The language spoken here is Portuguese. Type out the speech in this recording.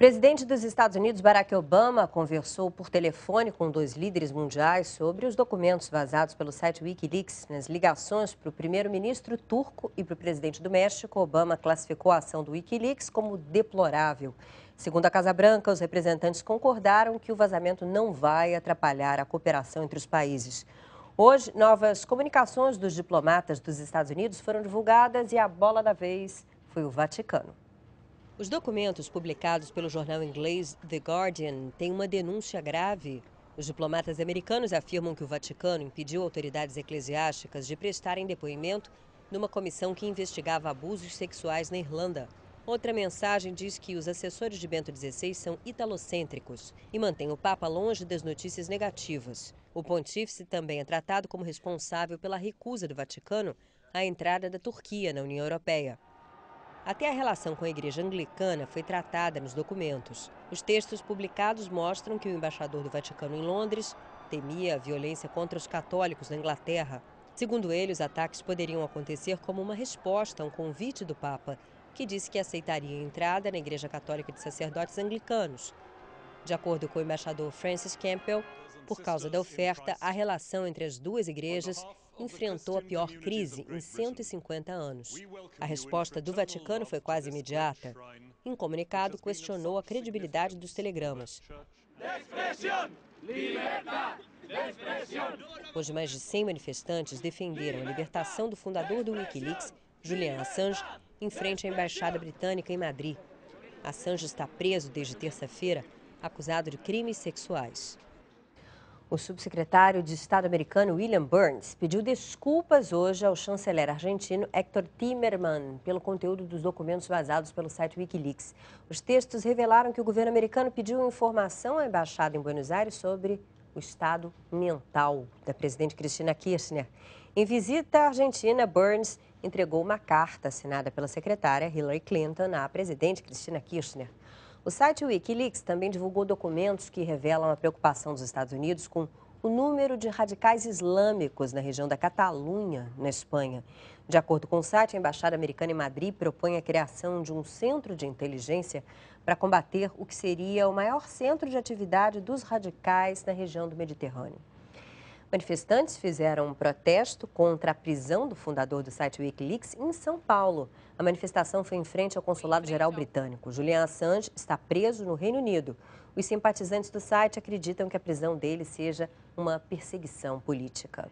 presidente dos Estados Unidos, Barack Obama, conversou por telefone com dois líderes mundiais sobre os documentos vazados pelo site Wikileaks nas ligações para o primeiro-ministro turco e para o presidente do México. Obama classificou a ação do Wikileaks como deplorável. Segundo a Casa Branca, os representantes concordaram que o vazamento não vai atrapalhar a cooperação entre os países. Hoje, novas comunicações dos diplomatas dos Estados Unidos foram divulgadas e a bola da vez foi o Vaticano. Os documentos publicados pelo jornal inglês The Guardian têm uma denúncia grave. Os diplomatas americanos afirmam que o Vaticano impediu autoridades eclesiásticas de prestarem depoimento numa comissão que investigava abusos sexuais na Irlanda. Outra mensagem diz que os assessores de Bento XVI são italocêntricos e mantêm o Papa longe das notícias negativas. O pontífice também é tratado como responsável pela recusa do Vaticano à entrada da Turquia na União Europeia. Até a relação com a Igreja Anglicana foi tratada nos documentos. Os textos publicados mostram que o embaixador do Vaticano em Londres temia a violência contra os católicos na Inglaterra. Segundo ele, os ataques poderiam acontecer como uma resposta a um convite do Papa, que disse que aceitaria a entrada na Igreja Católica de Sacerdotes Anglicanos. De acordo com o embaixador Francis Campbell, por causa da oferta, a relação entre as duas igrejas enfrentou a pior crise em 150 anos. A resposta do Vaticano foi quase imediata. Em comunicado, questionou a credibilidade dos telegramas. Hoje, mais de 100 manifestantes defenderam a libertação do fundador do Wikileaks, Julian Assange, em frente à Embaixada Britânica em Madrid. Assange está preso desde terça-feira, acusado de crimes sexuais. O subsecretário de Estado americano William Burns pediu desculpas hoje ao chanceler argentino Hector Timerman pelo conteúdo dos documentos vazados pelo site Wikileaks. Os textos revelaram que o governo americano pediu informação à embaixada em Buenos Aires sobre o estado mental da presidente Cristina Kirchner. Em visita à Argentina, Burns entregou uma carta assinada pela secretária Hillary Clinton à presidente Cristina Kirchner. O site Wikileaks também divulgou documentos que revelam a preocupação dos Estados Unidos com o número de radicais islâmicos na região da Catalunha, na Espanha. De acordo com o site, a Embaixada Americana em Madrid propõe a criação de um centro de inteligência para combater o que seria o maior centro de atividade dos radicais na região do Mediterrâneo. Manifestantes fizeram um protesto contra a prisão do fundador do site Wikileaks em São Paulo. A manifestação foi em frente ao Consulado Geral Britânico. Julian Assange está preso no Reino Unido. Os simpatizantes do site acreditam que a prisão dele seja uma perseguição política.